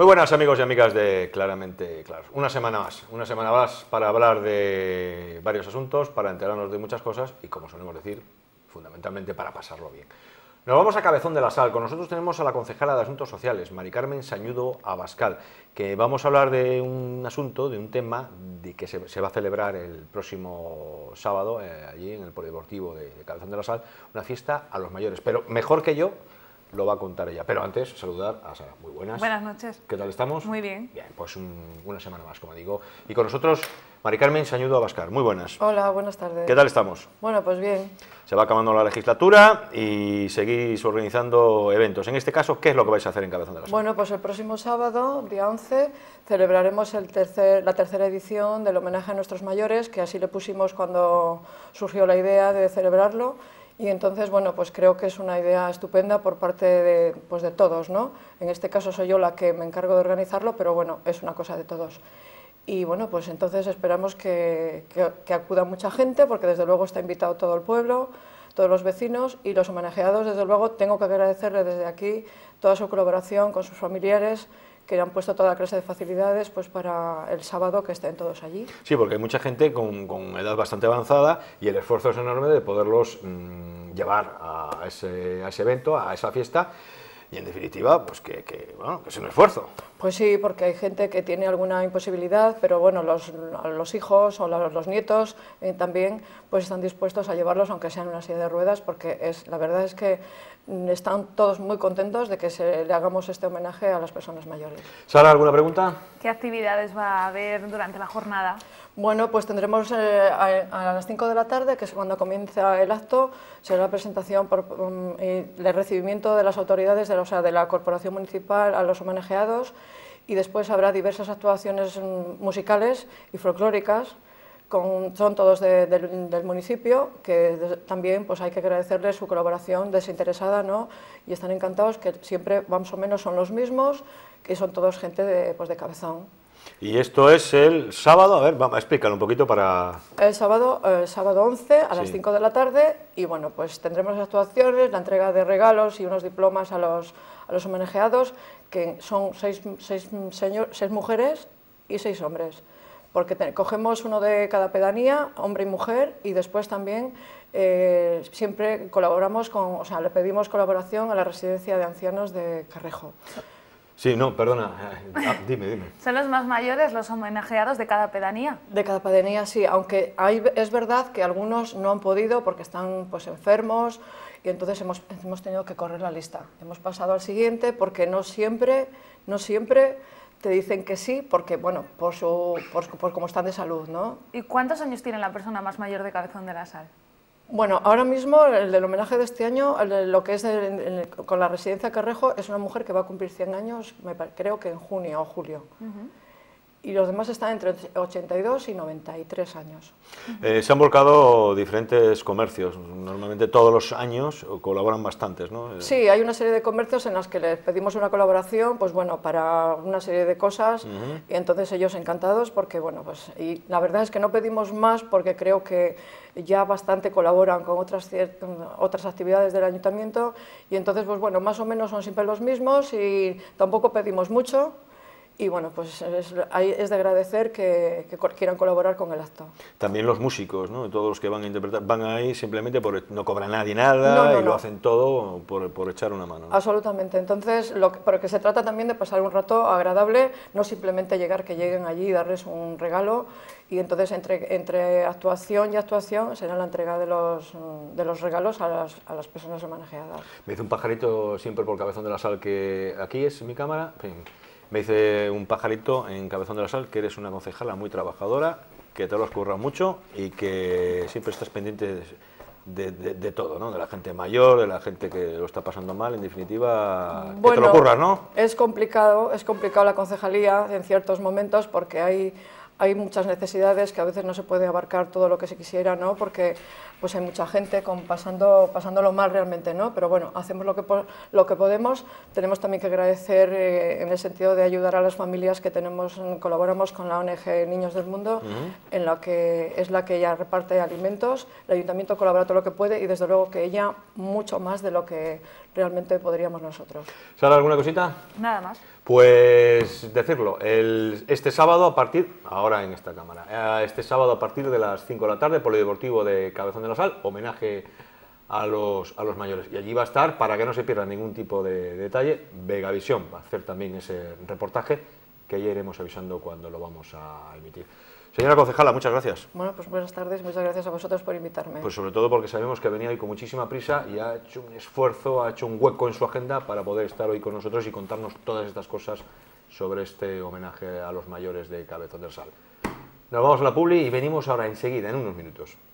Muy buenas amigos y amigas de Claramente Claro. Una semana más, una semana más para hablar de varios asuntos, para enterarnos de muchas cosas y, como solemos decir, fundamentalmente para pasarlo bien. Nos vamos a Cabezón de la Sal. Con nosotros tenemos a la concejala de Asuntos Sociales, Mari Carmen Sañudo Abascal, que vamos a hablar de un asunto, de un tema de que se, va a celebrar el próximo sábado eh, allí en el Polideportivo de Cabezón de la Sal, una fiesta a los mayores. Pero mejor que yo, lo va a contar ella. Pero antes, saludar a Sara. Muy buenas. Buenas noches. ¿Qué tal estamos? Muy bien. Bien, pues una semana más, como digo. Y con nosotros, Mari Carmen Sañudo Abascar. Muy buenas. Hola, buenas tardes. ¿Qué tal estamos? Bueno, pues bien. Se va acabando la legislatura y seguís organizando eventos. En este caso, ¿qué es lo que vais a hacer en Cabezón de la Bueno, pues el próximo sábado, día 11, celebraremos el tercer, la tercera edición del homenaje a nuestros mayores, que así le pusimos cuando surgió la idea de celebrarlo y entonces, bueno, pues creo que es una idea estupenda por parte de, pues de todos, ¿no? En este caso soy yo la que me encargo de organizarlo, pero bueno, es una cosa de todos. Y bueno, pues entonces esperamos que, que acuda mucha gente, porque desde luego está invitado todo el pueblo, todos los vecinos y los homenajeados, desde luego, tengo que agradecerle desde aquí toda su colaboración con sus familiares, que han puesto toda clase de facilidades pues para el sábado que estén todos allí. Sí, porque hay mucha gente con, edad bastante avanzada y el esfuerzo es enorme de poderlos mm, llevar a ese, a ese evento, a esa fiesta y en definitiva, pues que, bueno, que es un esfuerzo. Pues sí, porque hay gente que tiene alguna imposibilidad, pero bueno, los, hijos o los, nietos eh, también pues están dispuestos a llevarlos, aunque sean en una silla de ruedas, porque es, la verdad es que mm, están todos muy contentos de que le hagamos este homenaje a las personas mayores. Sara, ¿alguna pregunta? ¿Qué actividades va a haber durante la jornada? Bueno, pues tendremos eh, a, las 5 de la tarde, que es cuando comienza el acto, será la presentación mm, y el recibimiento de las autoridades, de, o sea, de la Corporación Municipal a los homenajeados y después habrá diversas actuaciones mm, musicales y folclóricas. Con, son todos del municipio, que también pues hay que agradecerles su colaboración desinteresada, ¿no? Y están encantados que siempre más o menos son los mismos, que son todos gente de, pues, de cabezón. Y esto es el sábado, a ver, vamos a explicar un poquito para... El sábado, el eh, sábado 11 a las 5 de la tarde y bueno, pues tendremos actuaciones, la entrega de regalos y unos diplomas a los, a homenajeados, que son seis, mujeres y seis hombres porque cogemos uno de cada pedanía, hombre y mujer, y después también eh, siempre colaboramos con, o sea, le pedimos colaboración a la residencia de ancianos de Carrejo. Sí, no, perdona. Eh, ah, dime, dime. ¿Son los más mayores los homenajeados de cada pedanía? De cada pedanía, sí. Aunque hay, es verdad que algunos no han podido porque están pues, enfermos y entonces hemos, tenido que correr la lista. Hemos pasado al siguiente porque no siempre, no siempre te dicen que sí porque, bueno, por, su, por, por cómo están de salud, ¿no? ¿Y cuántos años tiene la persona más mayor de Cabezón de la Sal? Bueno, ahora mismo el del homenaje de este año, lo que es con la residencia Carrejo, es una mujer que va a cumplir 100 años, creo que en junio o julio y los demás están entre 82 y 93 años. Eh, se han volcado diferentes comercios, normalmente todos los años colaboran bastantes, ¿no? Eh, sí, hay una serie de comercios en las que les pedimos una colaboración, pues bueno, para una serie de cosas, y entonces ellos encantados porque, bueno, pues y la verdad es que no pedimos más porque creo que ya bastante colaboran con otras, mm, otras actividades del ayuntamiento, y entonces, pues bueno, más o menos son siempre los mismos y tampoco pedimos mucho, y bueno, pues es, es de agradecer que, quieran colaborar con el acto. También los músicos, ¿no? Todos los que van a interpretar, van ahí simplemente por no cobra nadie nada y lo hacen todo por, por, echar una mano. Absolutamente. Entonces, lo que, porque se trata también de pasar un rato agradable, no simplemente llegar, que lleguen allí y darles un regalo. Y entonces, entre, entre actuación y actuación, será la entrega de los, de los regalos a las, a las personas homenajeadas. Me dice un pajarito siempre por cabezón de la sal que aquí es mi cámara. Me dice un pajarito en Cabezón de la Sal que eres una concejala muy trabajadora, que te lo has mucho y que siempre estás pendiente de, todo, ¿no? De la gente mayor, de la gente que lo está pasando mal, en definitiva, que te lo curras, ¿no? Es complicado, es complicado la concejalía en ciertos momentos porque hay hay muchas necesidades que a veces no se puede abarcar todo lo que se quisiera, ¿no? Porque pues hay mucha gente con pasando, pasándolo mal realmente, ¿no? Pero bueno, hacemos lo que, lo que podemos. Tenemos también que agradecer eh, en el sentido de ayudar a las familias que tenemos, mm, colaboramos con la ONG Niños del Mundo, en la que es la que ella reparte alimentos. El ayuntamiento colabora todo lo que puede y desde luego que ella mucho más de lo que realmente podríamos nosotros. Sara, ¿alguna cosita? Nada más. Pues decirlo, este sábado a partir, ahora en esta cámara, eh, este sábado a partir de las 5 de la tarde, Polideportivo de Cabezón de la Sal, homenaje a los, mayores. Y allí va a estar, para que no se pierda ningún tipo de, de detalle, Vegavisión, va a hacer también ese reportaje que ya iremos avisando cuando lo vamos a emitir. Señora concejala, muchas gracias. Bueno, pues buenas tardes, muchas gracias a vosotros por invitarme. Pues sobre todo porque sabemos que ha venido hoy con muchísima prisa y ha hecho un esfuerzo, ha hecho un hueco en su agenda para poder estar hoy con nosotros y contarnos todas estas cosas sobre este homenaje a los mayores de Cabezón del Sal. Nos vamos a la Publi y venimos ahora enseguida, en unos minutos.